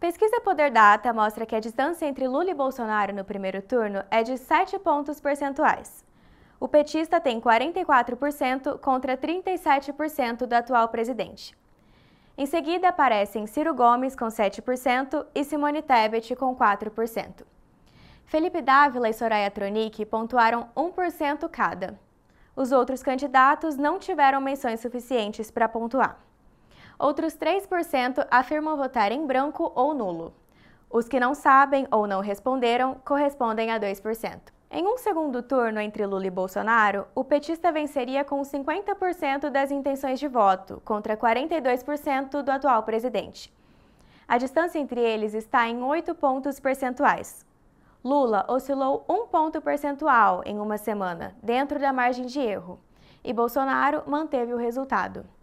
Pesquisa Poder Data mostra que a distância entre Lula e Bolsonaro no primeiro turno é de 7 pontos percentuais. O petista tem 44% contra 37% do atual presidente. Em seguida aparecem Ciro Gomes com 7% e Simone Tebet com 4%. Felipe Dávila e Soraya Tronic pontuaram 1% cada. Os outros candidatos não tiveram menções suficientes para pontuar. Outros 3% afirmam votar em branco ou nulo. Os que não sabem ou não responderam correspondem a 2%. Em um segundo turno entre Lula e Bolsonaro, o petista venceria com 50% das intenções de voto, contra 42% do atual presidente. A distância entre eles está em 8 pontos percentuais. Lula oscilou um ponto percentual em uma semana, dentro da margem de erro, e Bolsonaro manteve o resultado.